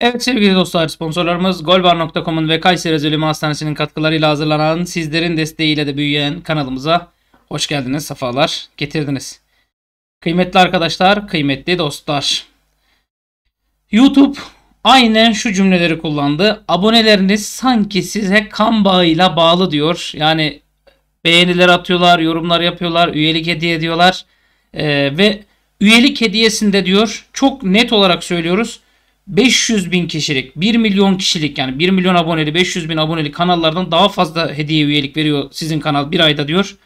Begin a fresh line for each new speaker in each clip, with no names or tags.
Evet sevgili dostlar sponsorlarımız golbar.com'un ve Kayseri Özelimi Hastanesi'nin katkılarıyla hazırlanan sizlerin desteğiyle de büyüyen kanalımıza hoş geldiniz, sefalar getirdiniz. Kıymetli arkadaşlar, kıymetli dostlar. YouTube aynen şu cümleleri kullandı. Aboneleriniz sanki size kan bağıyla bağlı diyor. Yani beğeniler atıyorlar, yorumlar yapıyorlar, üyelik hediye ediyorlar. Ee, ve üyelik hediyesinde diyor çok net olarak söylüyoruz 500 bin kişilik 1 milyon kişilik yani 1 milyon aboneli 500 bin aboneli kanallardan daha fazla hediye üyelik veriyor sizin kanal bir ayda diyor.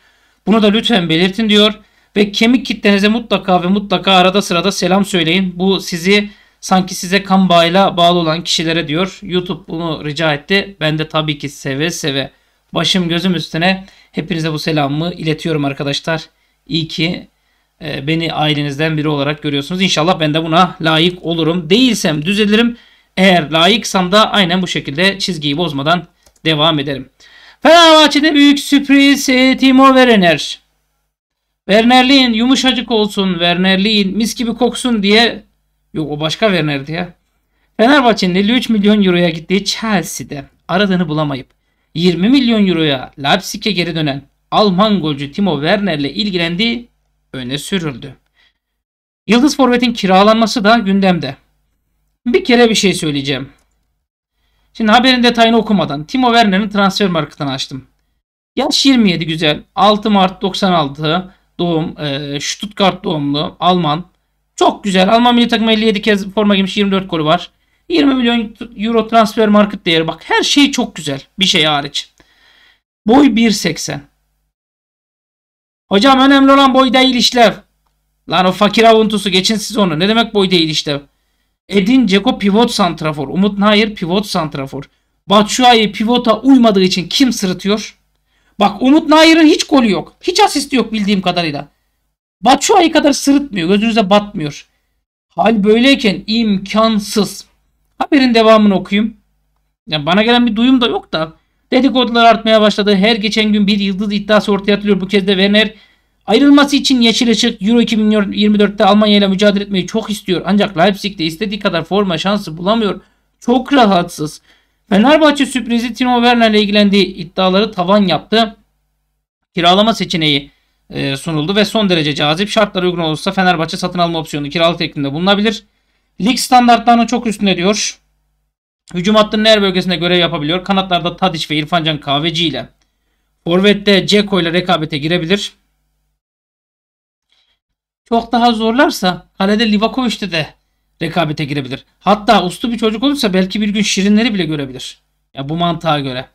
Bunu da lütfen belirtin diyor. Ve kemik kitlenize mutlaka ve mutlaka arada sırada selam söyleyin. Bu sizi sanki size kan bağıyla bağlı olan kişilere diyor. YouTube bunu rica etti. Ben de tabii ki seve seve başım gözüm üstüne hepinize bu selamımı iletiyorum arkadaşlar. İyi ki e, beni ailenizden biri olarak görüyorsunuz. İnşallah ben de buna layık olurum. Değilsem düzelirim. Eğer layıksam da aynen bu şekilde çizgiyi bozmadan devam ederim. Fenerbahçe'de büyük sürpriz e, Timo Werner. Wernerliğin yumuşacık olsun, Wernerliğin mis gibi koksun diye. Yok o başka Werner'di ya. Fenerbahçe'nin 53 milyon euroya gittiği Chelsea'de aradığını bulamayıp 20 milyon euroya Leipzig'e geri dönen Alman golcü Timo Werner'le ilgilendi öne sürüldü. Yıldız Forvet'in kiralanması da gündemde. Bir kere bir şey söyleyeceğim. Şimdi haberin detayını okumadan Timo Werner'in transfer marketini açtım. Yaş 27 güzel. 6 Mart 96 doğum. E, Stuttgart doğumlu. Alman. Çok güzel. Alman milli takımı 57 kez forma giymiş. 24 golü var. 20 milyon euro transfer market değeri. Bak her şey çok güzel. Bir şey hariç. Boy 1.80. Hocam önemli olan boy değil işlev. Lan o fakir avuntusu geçin siz onu. Ne demek boy değil işlev? Edin Ceko pivot santrafor. Umut Nayır pivot santrafor. Batshuayi pivota uymadığı için kim sırıtıyor? Bak Umut Nayır'ın hiç golü yok. Hiç asisti yok bildiğim kadarıyla. Batshuayi kadar sırıtmıyor. Gözünüze batmıyor. Hal böyleyken imkansız. Haberin devamını okuyayım. Yani bana gelen bir duyum da yok da. Dedikodular artmaya başladı. Her geçen gün bir yıldız iddiası ortaya atılıyor. Bu kez de Werner ayrılması için yeşil ışık Euro 2024'te Almanya ile mücadele etmeyi çok istiyor. Ancak Leipzig'te istediği kadar forma şansı bulamıyor. Çok rahatsız. Fenerbahçe sürprizi Timo Werner ile ilgilendiği iddiaları tavan yaptı. Kiralama seçeneği e, sunuldu ve son derece cazip. şartlar uygun olursa Fenerbahçe satın alma opsiyonu kiralık teklifinde bulunabilir. Lig standartlarının çok üstünde diyor. Hücum hattının her bölgesinde görev yapabiliyor. Kanatlarda Tadiç ve İrfancan Kahveci ile Forvet'te Ceko ile rekabete girebilir. Çok daha zorlarsa kalede Livakovic'te de rekabete girebilir. Hatta uslu bir çocuk olursa belki bir gün Şirinleri bile görebilir. Ya bu mantığa göre.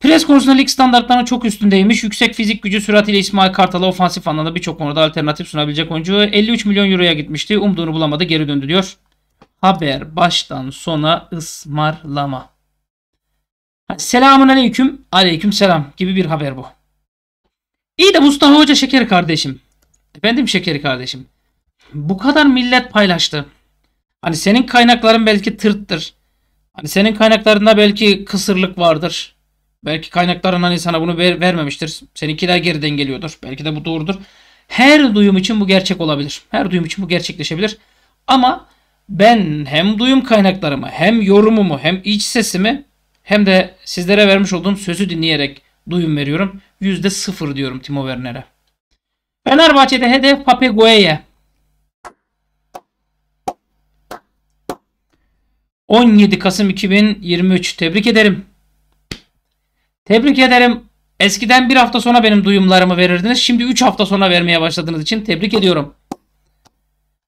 Pres konusunda lig standartlarının çok üstündeymiş. Yüksek fizik gücü süratiyle İsmail Kartal'a ofansif anlamda birçok konuda alternatif sunabilecek oyuncu. 53 milyon euroya gitmişti. Umduğunu bulamadı geri döndü diyor haber baştan sona ısmarlama. Hani selamun aleyküm, aleyküm selam gibi bir haber bu. İyi de Mustafa Hoca şeker kardeşim. Efendim şekeri kardeşim. Bu kadar millet paylaştı. Hani senin kaynakların belki tırttır. Hani senin kaynaklarında belki kısırlık vardır. Belki kaynakların hani sana bunu ver, vermemiştir. Seninkiler geriden geliyordur. Belki de bu doğrudur. Her duyum için bu gerçek olabilir. Her duyum için bu gerçekleşebilir. Ama ben hem duyum kaynaklarımı hem yorumumu hem iç sesimi hem de sizlere vermiş olduğum sözü dinleyerek duyum veriyorum. yüzde sıfır diyorum Timo Werner'e. Fenerbahçe'de hedef Pape Gueye. 17 Kasım 2023 tebrik ederim. Tebrik ederim. Eskiden bir hafta sonra benim duyumlarımı verirdiniz. Şimdi 3 hafta sonra vermeye başladığınız için tebrik ediyorum.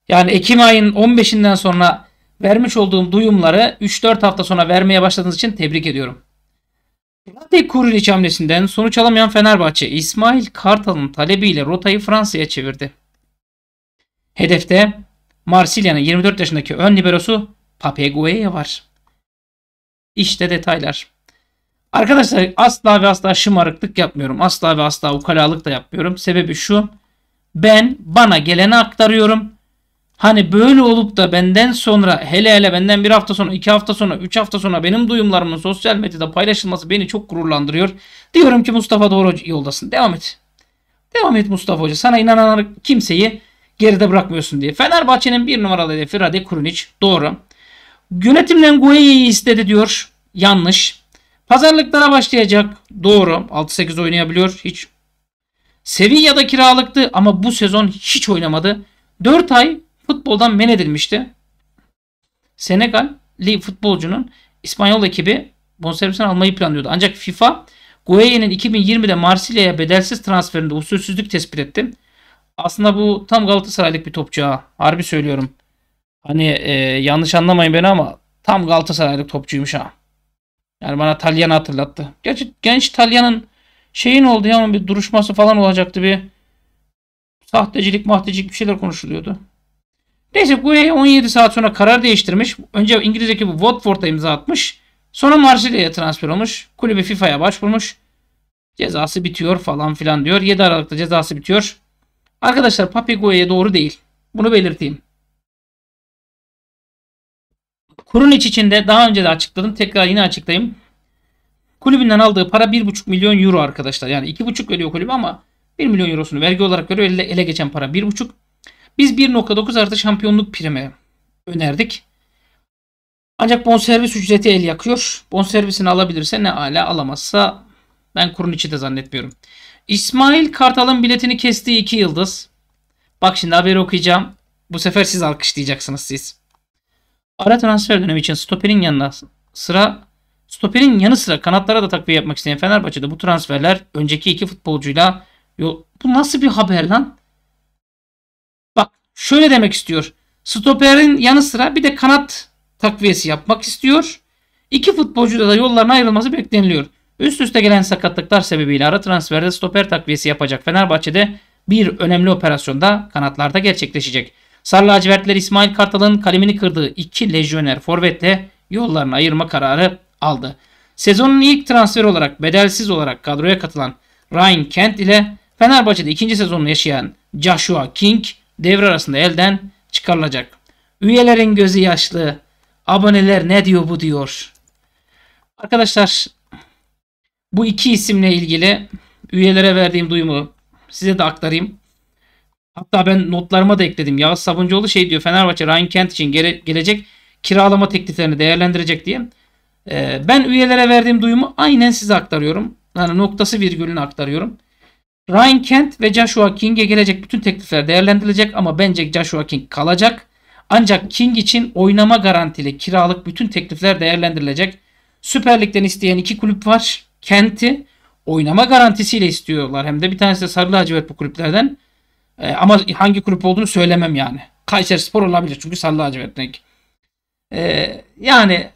Yani Ekim ayının 15'inden sonra vermiş olduğum duyumları 3-4 hafta sonra vermeye başladığınız için tebrik ediyorum. Vlade Kurilic hamlesinden sonuç alamayan Fenerbahçe İsmail Kartal'ın talebiyle rotayı Fransa'ya çevirdi. Hedefte Marsilya'nın 24 yaşındaki ön liberosu Pape Gueye var. İşte detaylar. Arkadaşlar asla ve asla şımarıklık yapmıyorum. Asla ve asla ukalalık da yapmıyorum. Sebebi şu. Ben bana geleni aktarıyorum. Hani böyle olup da benden sonra hele hele benden bir hafta sonra, iki hafta sonra, üç hafta sonra benim duyumlarımın sosyal medyada paylaşılması beni çok gururlandırıyor. Diyorum ki Mustafa doğru yoldasın. Devam et. Devam et Mustafa Hoca. Sana inanan kimseyi geride bırakmıyorsun diye. Fenerbahçe'nin bir numaralı hedefi Rade Kurunic. Doğru. Yönetimden Gueye'yi istedi diyor. Yanlış. Pazarlıklara başlayacak. Doğru. 6-8 oynayabiliyor. Hiç. Sevilla'da kiralıktı ama bu sezon hiç oynamadı. 4 ay futboldan men edilmişti. Senegalli futbolcunun İspanyol ekibi bonservisini almayı planlıyordu. Ancak FIFA Gueye'nin 2020'de Marsilya'ya bedelsiz transferinde usulsüzlük tespit etti. Aslında bu tam Galatasaraylık bir topçu ha. Harbi söylüyorum. Hani e, yanlış anlamayın beni ama tam Galatasaraylık topçuymuş ha. Yani bana Talyan'ı hatırlattı. Gerçi genç Talyan'ın şeyin oldu ya onun bir duruşması falan olacaktı bir sahtecilik mahtecilik bir şeyler konuşuluyordu. Neyse bu 17 e saat sonra karar değiştirmiş. Önce İngilizdeki ekibi Watford'a imza atmış. Sonra Marsilya'ya transfer olmuş. kulübe FIFA'ya başvurmuş. Cezası bitiyor falan filan diyor. 7 Aralık'ta cezası bitiyor. Arkadaşlar Papagoya'ya doğru değil. Bunu belirteyim. Kurun iç içinde daha önce de açıkladım. Tekrar yine açıklayayım. Kulübünden aldığı para 1,5 milyon euro arkadaşlar. Yani 2,5 veriyor kulübe ama 1 milyon eurosunu vergi olarak veriyor. Ele, ele geçen para 1,5. Biz 1.9 artı şampiyonluk primi önerdik. Ancak bonservis ücreti el yakıyor. Bonservisini alabilirse ne ala alamazsa ben kurun içi de zannetmiyorum. İsmail Kartal'ın biletini kestiği 2 yıldız. Bak şimdi haberi okuyacağım. Bu sefer siz alkışlayacaksınız siz. Ara transfer dönemi için stoperin yanına sıra stoperin yanı sıra kanatlara da takviye yapmak isteyen Fenerbahçe'de bu transferler önceki iki futbolcuyla Yo, bu nasıl bir haber lan? şöyle demek istiyor. Stoperin yanı sıra bir de kanat takviyesi yapmak istiyor. İki futbolcuda da yolların ayrılması bekleniliyor. Üst üste gelen sakatlıklar sebebiyle ara transferde stoper takviyesi yapacak Fenerbahçe'de bir önemli operasyonda kanatlarda gerçekleşecek. Sarı lacivertler İsmail Kartal'ın kalemini kırdığı iki lejyoner forvetle yollarını ayırma kararı aldı. Sezonun ilk transferi olarak bedelsiz olarak kadroya katılan Ryan Kent ile Fenerbahçe'de ikinci sezonunu yaşayan Joshua King devre arasında elden çıkarılacak. Üyelerin gözü yaşlı. Aboneler ne diyor bu diyor. Arkadaşlar bu iki isimle ilgili üyelere verdiğim duyumu size de aktarayım. Hatta ben notlarıma da ekledim. Yağız Sabuncuoğlu şey diyor Fenerbahçe Ryan Kent için gele, gelecek kiralama tekliflerini değerlendirecek diye. Ee, ben üyelere verdiğim duyumu aynen size aktarıyorum. Yani noktası virgülünü aktarıyorum. Ryan Kent ve Joshua King'e gelecek bütün teklifler değerlendirilecek ama bence Joshua King kalacak. Ancak King için oynama garantili kiralık bütün teklifler değerlendirilecek. Süper Lig'den isteyen iki kulüp var. Kent'i oynama garantisiyle istiyorlar. Hem de bir tanesi de Sarı Lacivert bu kulüplerden. E, ama hangi kulüp olduğunu söylemem yani. Kayseri Spor olabilir çünkü Sarı Lacivert renk. E, yani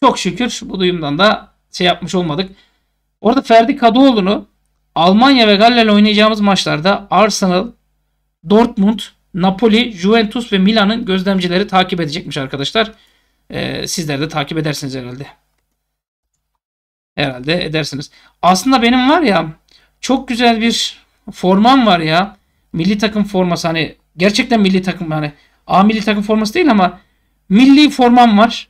çok şükür bu duyumdan da şey yapmış olmadık. Orada Ferdi Kadıoğlu'nu Almanya ve Galler'le oynayacağımız maçlarda Arsenal, Dortmund, Napoli, Juventus ve Milan'ın gözlemcileri takip edecekmiş arkadaşlar. Ee, sizler de takip edersiniz herhalde. Herhalde edersiniz. Aslında benim var ya çok güzel bir formam var ya. Milli takım forması hani gerçekten milli takım hani A milli takım forması değil ama milli formam var.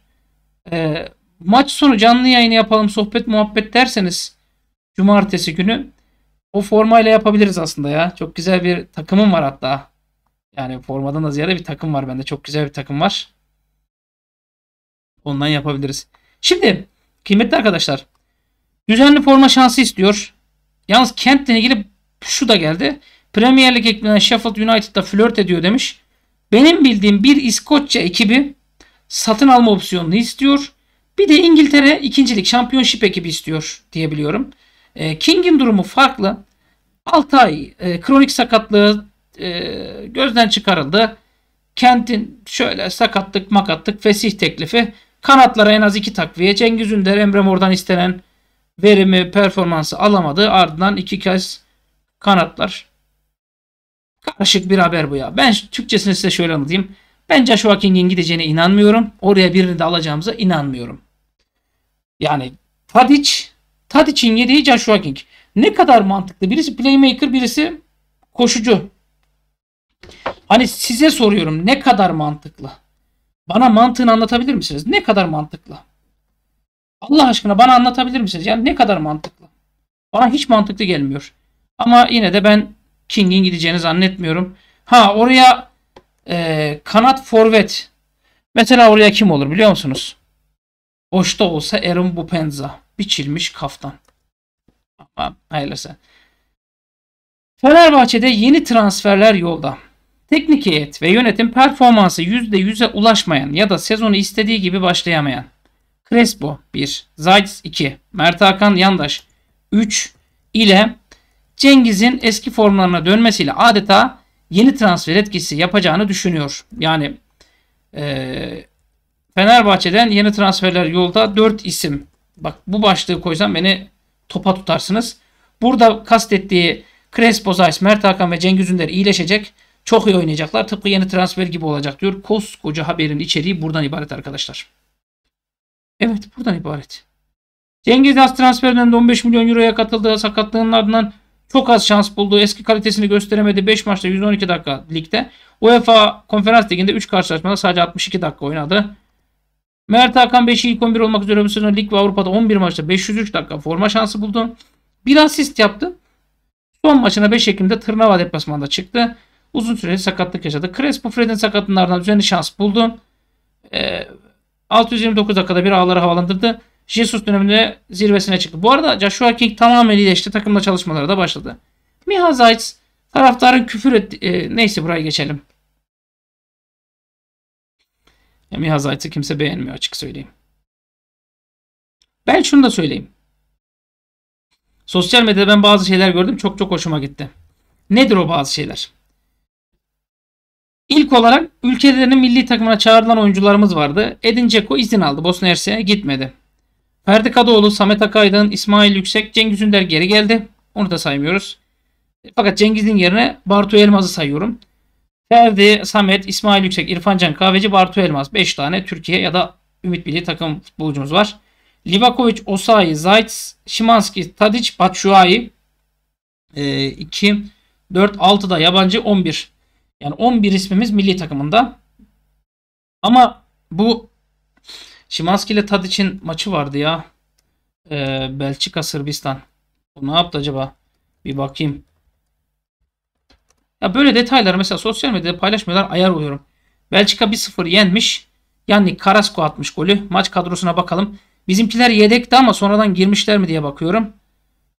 Ee, maç sonu canlı yayını yapalım sohbet muhabbet derseniz cumartesi günü o formayla yapabiliriz aslında ya. Çok güzel bir takımım var hatta. Yani formadan da ziyade bir takım var bende. Çok güzel bir takım var. Ondan yapabiliriz. Şimdi kıymetli arkadaşlar. Düzenli forma şansı istiyor. Yalnız Kent'le ilgili şu da geldi. Premier Lig ekibinden Sheffield United'da flört ediyor demiş. Benim bildiğim bir İskoçya ekibi satın alma opsiyonunu istiyor. Bir de İngiltere ikincilik şampiyonşip ekibi istiyor diyebiliyorum. E, King'in durumu farklı. 6 ay e, kronik sakatlığı e, gözden çıkarıldı. Kent'in şöyle sakatlık makatlık fesih teklifi. Kanatlara en az 2 takviye. Cengiz Ünder Emre Mor'dan istenen verimi performansı alamadı. Ardından iki kez kanatlar. Karışık bir haber bu ya. Ben Türkçesini size şöyle anlatayım. Ben Joshua King'in gideceğine inanmıyorum. Oraya birini de alacağımıza inanmıyorum. Yani Tadic Tadic'in yediği Joshua King. Ne kadar mantıklı? Birisi playmaker, birisi koşucu. Hani size soruyorum ne kadar mantıklı? Bana mantığını anlatabilir misiniz? Ne kadar mantıklı? Allah aşkına bana anlatabilir misiniz? Yani ne kadar mantıklı? Bana hiç mantıklı gelmiyor. Ama yine de ben King'in gideceğini zannetmiyorum. Ha oraya e, kanat forvet. Mesela oraya kim olur biliyor musunuz? Boşta olsa Aaron Bupenza biçilmiş kaftan. Ama hayırlısı. Fenerbahçe'de yeni transferler yolda. Teknik heyet ve yönetim performansı %100'e ulaşmayan ya da sezonu istediği gibi başlayamayan. Crespo 1, Zaytis 2, Mert Hakan Yandaş 3 ile Cengiz'in eski formlarına dönmesiyle adeta yeni transfer etkisi yapacağını düşünüyor. Yani e, Fenerbahçe'den yeni transferler yolda 4 isim Bak bu başlığı koysam beni topa tutarsınız. Burada kastettiği Crespo, Zayis, Mert Hakan ve Cengiz Ünder iyileşecek. Çok iyi oynayacaklar. Tıpkı yeni transfer gibi olacak diyor. Koskoca haberin içeriği buradan ibaret arkadaşlar. Evet buradan ibaret. Cengiz Yaz transferin önünde 15 milyon euroya katıldı. Sakatlığının ardından çok az şans buldu. Eski kalitesini gösteremedi. 5 maçta 112 dakika ligde. UEFA Konferans Ligi'nde 3 karşılaşmada sadece 62 dakika oynadı. Mert Hakan 5'i ilk 11 olmak üzere bu sene lig ve Avrupa'da 11 maçta 503 dakika forma şansı buldu. Bir asist yaptı. Son maçına 5 Ekim'de Tırnava deplasmanında çıktı. Uzun süreli sakatlık yaşadı. Crespo Fred'in sakatlığının ardından düzenli şans buldu. E, ee, 629 dakikada bir ağları havalandırdı. Jesus döneminde zirvesine çıktı. Bu arada Joshua King tamamen iyileşti. Takımla çalışmalara da başladı. Miha Zayt's taraftarın küfür etti. E, neyse buraya geçelim. Ya Mihazayt'ı kimse beğenmiyor açık söyleyeyim. Ben şunu da söyleyeyim. Sosyal medyada ben bazı şeyler gördüm. Çok çok hoşuma gitti. Nedir o bazı şeyler? İlk olarak ülkelerinin milli takımına çağrılan oyuncularımız vardı. Edin Dzeko izin aldı. Bosna Hersek'e gitmedi. Ferdi Kadıoğlu, Samet Akaydın, İsmail Yüksek, Cengiz Ünder geri geldi. Onu da saymıyoruz. Fakat Cengiz'in yerine Bartu Elmaz'ı sayıyorum. Ferdi, Samet, İsmail Yüksek, İrfan Can Kahveci, Bartu Elmas. 5 tane Türkiye ya da Ümit Milli takım futbolcumuz var. Livakovic, Osayi, Zayt, Şimanski, Tadic, Batshuayi. 2, 4, 6 da yabancı 11. Yani 11 ismimiz milli takımında. Ama bu Şimanski ile Tadic'in maçı vardı ya. Ee, Belçika Sırbistan. Bu ne yaptı acaba? Bir bakayım. Ya böyle detayları mesela sosyal medyada paylaşmıyorlar ayar oluyorum. Belçika 1-0 yenmiş. yani Carrasco atmış golü. Maç kadrosuna bakalım. Bizimkiler yedekti ama sonradan girmişler mi diye bakıyorum.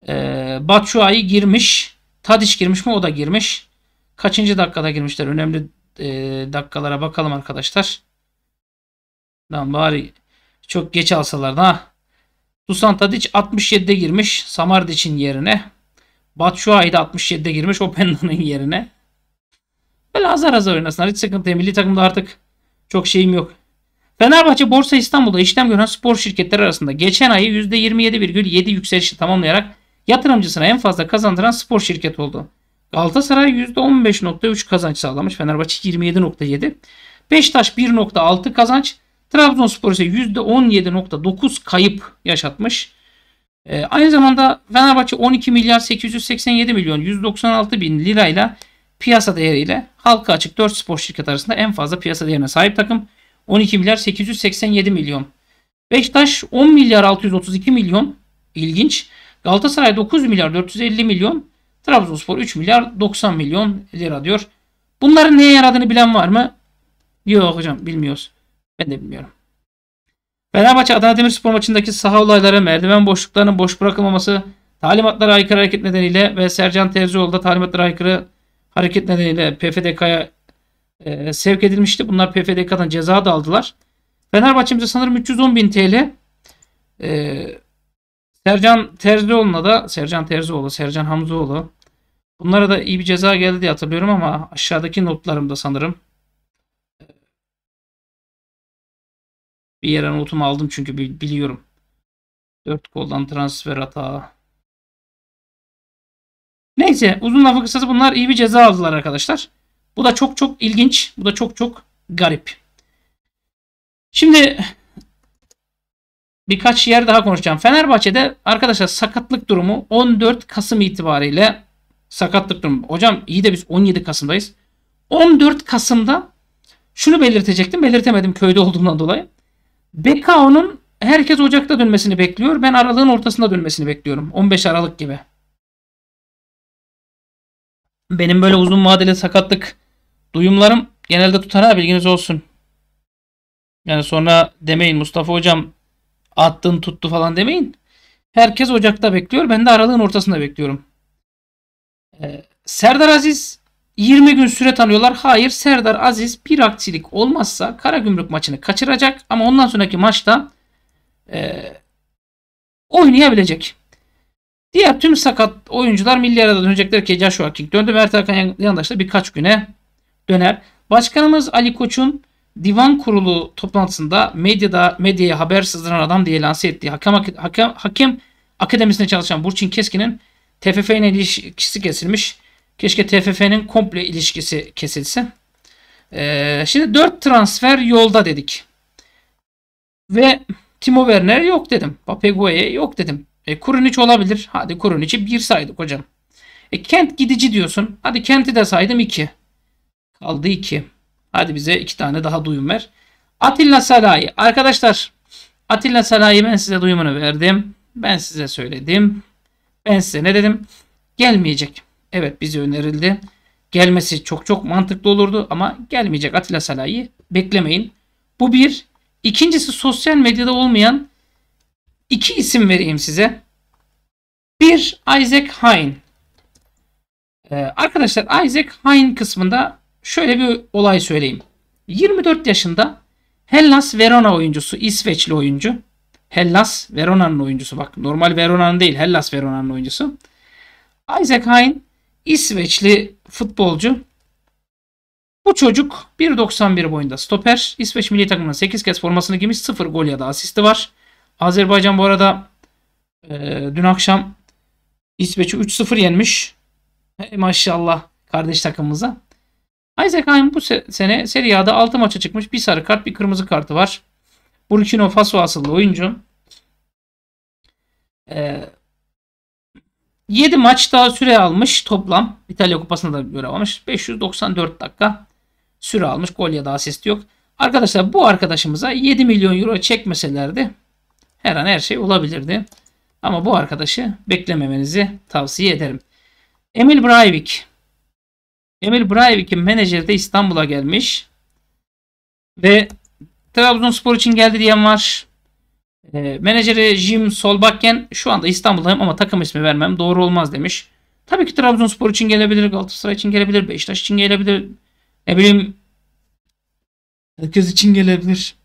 Ee, Batshuayi girmiş. Tadiş girmiş mi? O da girmiş. Kaçıncı dakikada girmişler? Önemli e, dakikalara bakalım arkadaşlar. Lan bari çok geç alsalar da. Susan Tadic 67'de girmiş Samardic'in yerine. Batshuayi de 67'de girmiş o Openda'nın yerine. Böyle azar azar oynasınlar. Hiç sıkıntı değil. Milli takımda artık çok şeyim yok. Fenerbahçe Borsa İstanbul'da işlem gören spor şirketleri arasında geçen ayı %27,7 yükselişi tamamlayarak yatırımcısına en fazla kazandıran spor şirket oldu. Galatasaray %15.3 kazanç sağlamış. Fenerbahçe 27.7. Beşiktaş 1.6 kazanç. Trabzonspor ise %17.9 kayıp yaşatmış. E, aynı zamanda Fenerbahçe 12 milyar 887 milyon 196 bin lirayla piyasa değeriyle halka açık 4 spor şirket arasında en fazla piyasa değerine sahip takım 12 milyar 887 milyon. Beşiktaş 10 milyar 632 milyon İlginç Galatasaray 9 milyar 450 milyon. Trabzonspor 3 milyar 90 milyon lira diyor. Bunların neye yaradığını bilen var mı? Yok hocam bilmiyoruz. Ben de bilmiyorum. Fenerbahçe Adana Demirspor maçındaki saha olayları, merdiven boşluklarının boş bırakılmaması, talimatlara aykırı hareket nedeniyle ve Sercan Tevzioğlu'da talimatlara aykırı hareket nedeniyle PFDK'ya e, sevk edilmişti. Bunlar PFDK'dan ceza da aldılar. Fenerbahçe'mize sanırım 310 bin TL e, Sercan Terzioğlu'na da Sercan Terzioğlu, Sercan Hamzoğlu bunlara da iyi bir ceza geldi diye hatırlıyorum ama aşağıdaki notlarımda sanırım e, bir yere notumu aldım çünkü biliyorum. 4 koldan transfer hata. Neyse uzun lafı kısası bunlar iyi bir ceza aldılar arkadaşlar. Bu da çok çok ilginç. Bu da çok çok garip. Şimdi birkaç yer daha konuşacağım. Fenerbahçe'de arkadaşlar sakatlık durumu 14 Kasım itibariyle sakatlık durumu. Hocam iyi de biz 17 Kasım'dayız. 14 Kasım'da şunu belirtecektim. Belirtemedim köyde olduğumdan dolayı. Bekao'nun herkes Ocak'ta dönmesini bekliyor. Ben aralığın ortasında dönmesini bekliyorum. 15 Aralık gibi. Benim böyle uzun vadeli sakatlık duyumlarım genelde tutar ha bilginiz olsun. Yani sonra demeyin Mustafa hocam attın tuttu falan demeyin. Herkes Ocak'ta bekliyor. Ben de aralığın ortasında bekliyorum. Ee, Serdar Aziz 20 gün süre tanıyorlar. Hayır Serdar Aziz bir aksilik olmazsa Kara Gümrük maçını kaçıracak ama ondan sonraki maçta e, oynayabilecek. Diğer tüm sakat oyuncular milli arada dönecekler ki Joshua King döndü. Mert Hakan yandaş birkaç güne döner. Başkanımız Ali Koç'un divan kurulu toplantısında medyada medyaya haber sızdıran adam diye lanse ettiği hakem, hakem, hakem akademisinde çalışan Burçin Keskin'in TFF ile ilişkisi kesilmiş. Keşke TFF'nin komple ilişkisi kesilse. Ee, şimdi 4 transfer yolda dedik. Ve Timo Werner yok dedim. Papegoye yok dedim. E, Kurunic olabilir. Hadi Kurinic'i 1 saydık hocam. E, Kent gidici diyorsun. Hadi Kent'i de saydım 2. Kaldı 2. Hadi bize 2 tane daha duyum ver. Atilla Salahi. Arkadaşlar Atilla Salahi ben size duyumunu verdim. Ben size söyledim. Ben size ne dedim? Gelmeyecek. Evet bize önerildi. Gelmesi çok çok mantıklı olurdu ama gelmeyecek Atilla Salahi. Beklemeyin. Bu bir. İkincisi sosyal medyada olmayan iki isim vereyim size. Bir Isaac Hein. Ee, arkadaşlar Isaac Hein kısmında şöyle bir olay söyleyeyim. 24 yaşında Hellas Verona oyuncusu, İsveçli oyuncu. Hellas Verona'nın oyuncusu bak normal Verona'nın değil Hellas Verona'nın oyuncusu. Isaac Hein İsveçli futbolcu. Bu çocuk 1.91 boyunda stoper. İsveç milli takımının 8 kez formasını giymiş 0 gol ya da asisti var. Azerbaycan bu arada e, dün akşam İsveç'i 3-0 yenmiş. E, maşallah kardeş takımımıza. Ayzekay'ın bu sene Serie A'da 6 maça çıkmış. Bir sarı kart bir kırmızı kartı var. Burkina Faso asıllı oyuncu. E, 7 daha süre almış toplam. İtalya Kupası'nda da görev almış. 594 dakika süre almış. Gol ya da asist yok. Arkadaşlar bu arkadaşımıza 7 milyon euro çekmeselerdi her an her şey olabilirdi. Ama bu arkadaşı beklememenizi tavsiye ederim. Emil Breivik. Emil Breivik'in menajeri de İstanbul'a gelmiş. Ve Trabzonspor için geldi diyen var. E, menajeri Jim Solbakken şu anda İstanbul'dayım ama takım ismi vermem doğru olmaz demiş. Tabii ki Trabzonspor için gelebilir, Galatasaray için gelebilir, Beşiktaş için gelebilir. Ne bileyim herkes için gelebilir.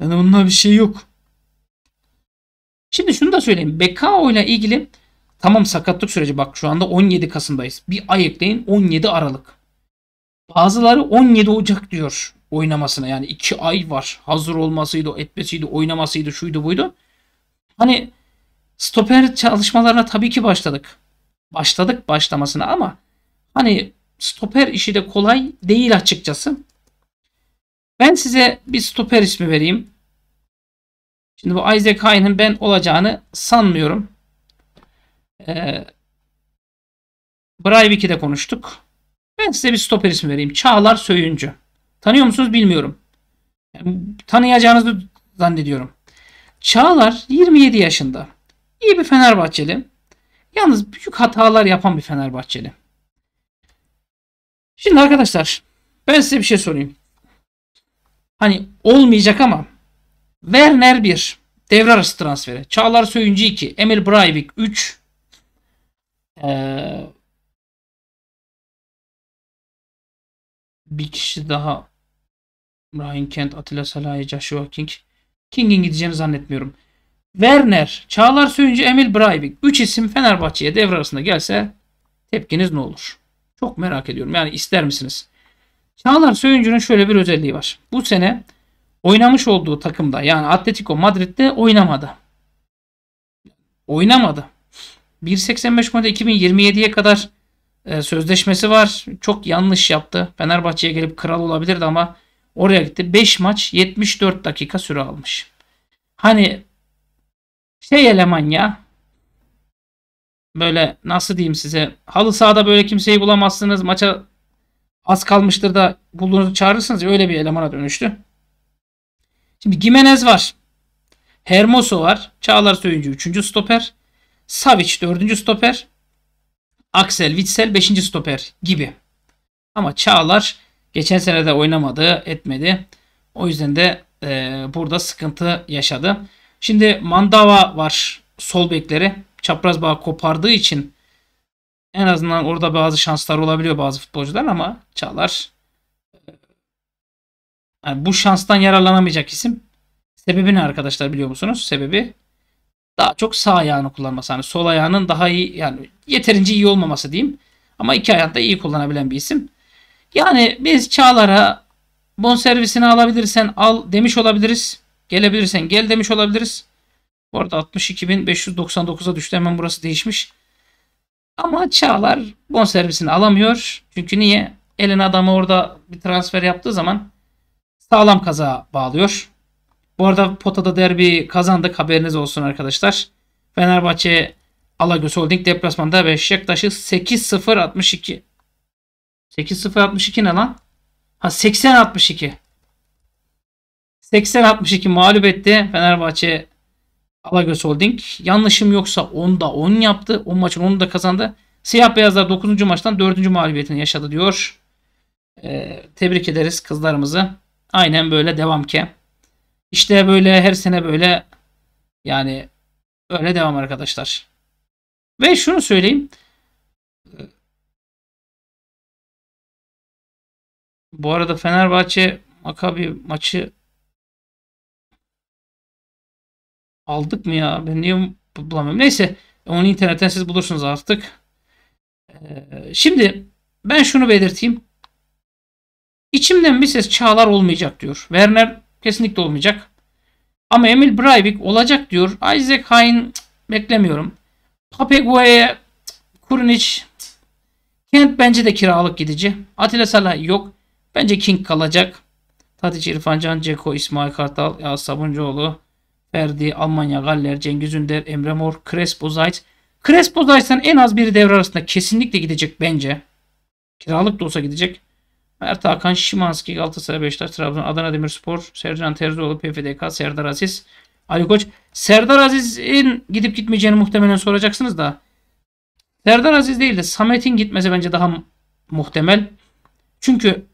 Yani bununla bir şey yok. Şimdi şunu da söyleyeyim. Bekao ile ilgili tamam sakatlık süreci bak şu anda 17 Kasım'dayız. Bir ay ekleyin 17 Aralık. Bazıları 17 Ocak diyor oynamasına. Yani 2 ay var. Hazır olmasıydı, etmesiydi, oynamasıydı, şuydu buydu. Hani stoper çalışmalarına tabii ki başladık. Başladık başlamasına ama hani stoper işi de kolay değil açıkçası. Ben size bir stoper ismi vereyim. Şimdi bu Isaac Hayne'ın ben olacağını sanmıyorum. Ee, Breivik de konuştuk. Ben size bir stoper ismi vereyim. Çağlar Söyüncü. Tanıyor musunuz bilmiyorum. Yani, tanıyacağınızı zannediyorum. Çağlar 27 yaşında. İyi bir Fenerbahçeli. Yalnız büyük hatalar yapan bir Fenerbahçeli. Şimdi arkadaşlar ben size bir şey sorayım. Hani olmayacak ama Werner 1. Devre arası transferi. Çağlar Söyüncü 2. Emil Breivik 3. Ee, bir kişi daha Ryan Kent, Atilla Salahi, Joshua King. King'in gideceğini zannetmiyorum. Werner, Çağlar Söyüncü, Emil Breivik. 3 isim Fenerbahçe'ye devre arasında gelse tepkiniz ne olur? Çok merak ediyorum. Yani ister misiniz? Çağlar Söyüncü'nün şöyle bir özelliği var. Bu sene oynamış olduğu takımda yani Atletico Madrid'de oynamadı. Oynamadı. 1.85 maçta 2027'ye kadar e, sözleşmesi var. Çok yanlış yaptı. Fenerbahçe'ye gelip kral olabilirdi ama oraya gitti. 5 maç 74 dakika süre almış. Hani şey eleman ya böyle nasıl diyeyim size halı sahada böyle kimseyi bulamazsınız maça az kalmıştır da bulduğunuzu çağırırsınız öyle bir elemana dönüştü. Şimdi Gimenez var. Hermoso var. Çağlar Söyüncü 3. stoper. Savic 4. stoper. Axel Witsel 5. stoper gibi. Ama Çağlar geçen sene de oynamadı, etmedi. O yüzden de e, burada sıkıntı yaşadı. Şimdi Mandava var sol bekleri. Çapraz bağ kopardığı için en azından orada bazı şanslar olabiliyor bazı futbolcular ama Çağlar yani bu şanstan yararlanamayacak isim. Sebebi ne arkadaşlar biliyor musunuz? Sebebi daha çok sağ ayağını kullanması. Hani sol ayağının daha iyi yani yeterince iyi olmaması diyeyim. Ama iki ayağını iyi kullanabilen bir isim. Yani biz Çağlar'a bon servisini alabilirsen al demiş olabiliriz. Gelebilirsen gel demiş olabiliriz. Bu arada 62.599'a düştü. Hemen burası değişmiş. Ama Çağlar bon servisini alamıyor. Çünkü niye? Elin adamı orada bir transfer yaptığı zaman sağlam kaza bağlıyor. Bu arada potada derbi kazandık haberiniz olsun arkadaşlar. Fenerbahçe Alagöz Holding deplasmanda Beşiktaş'ı 8-0 62. 8-0 62 ne lan? Ha 80 62. 80 62 mağlup etti Fenerbahçe Alagöz Holding. Yanlışım yoksa 10'da 10 yaptı. 10 maçın 10'unu da kazandı. Siyah beyazlar 9. maçtan 4. mağlubiyetini yaşadı diyor. Ee, tebrik ederiz kızlarımızı. Aynen böyle devam ki. İşte böyle her sene böyle yani öyle devam arkadaşlar. Ve şunu söyleyeyim. Bu arada Fenerbahçe Makabi maçı aldık mı ya? Ben niye bulamıyorum? Neyse onu internetten siz bulursunuz artık. Ee, şimdi ben şunu belirteyim. İçimden bir ses Çağlar olmayacak diyor. Werner kesinlikle olmayacak. Ama Emil Breivik olacak diyor. Isaac Hain beklemiyorum. Papegue'ye Kurunic Kent bence de kiralık gidici. Atilla Salah yok. Bence King kalacak. Tadic, İrfan Can, Ceko, İsmail Kartal, ya Sabuncuoğlu, Ferdi, Almanya, Galler, Cengiz Ünder, Emre Mor, Crespo, Zayt. Crespo Zayt'tan en az biri devre arasında kesinlikle gidecek bence. Kiralık da olsa gidecek. Mert Hakan Şimanski, Galatasaray, Beşiktaş, Trabzon, Adana Demirspor, Sercan Terzioğlu, PFDK, Serdar Aziz, Ali Koç. Serdar Aziz'in gidip gitmeyeceğini muhtemelen soracaksınız da. Serdar Aziz değil de Samet'in gitmesi bence daha muhtemel. Çünkü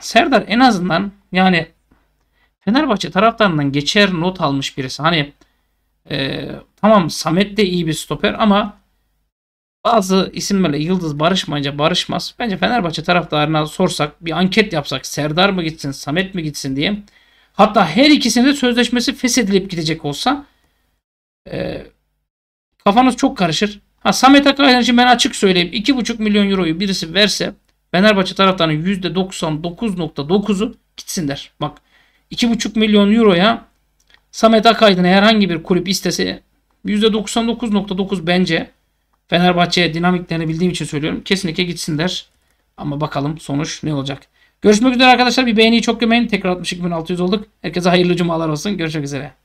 Serdar en azından yani Fenerbahçe taraftarından geçer not almış birisi. Hani e, tamam Samet de iyi bir stoper ama bazı isimlerle Yıldız barışmayınca barışmaz. Bence Fenerbahçe taraftarına sorsak bir anket yapsak Serdar mı gitsin Samet mi gitsin diye. Hatta her ikisinin de sözleşmesi feshedilip gidecek olsa e, kafanız çok karışır. Ha Samet Akayan için ben açık söyleyeyim. 2,5 milyon euroyu birisi verse Fenerbahçe taraftarının %99.9'u gitsin der. Bak 2,5 milyon euroya Samet Akaydın herhangi bir kulüp istese %99.9 bence Fenerbahçe dinamiklerini bildiğim için söylüyorum. Kesinlikle gitsin der. Ama bakalım sonuç ne olacak. Görüşmek üzere arkadaşlar. Bir beğeniyi çok gömeyin. Tekrar 62600 olduk. Herkese hayırlı cumalar olsun. Görüşmek üzere.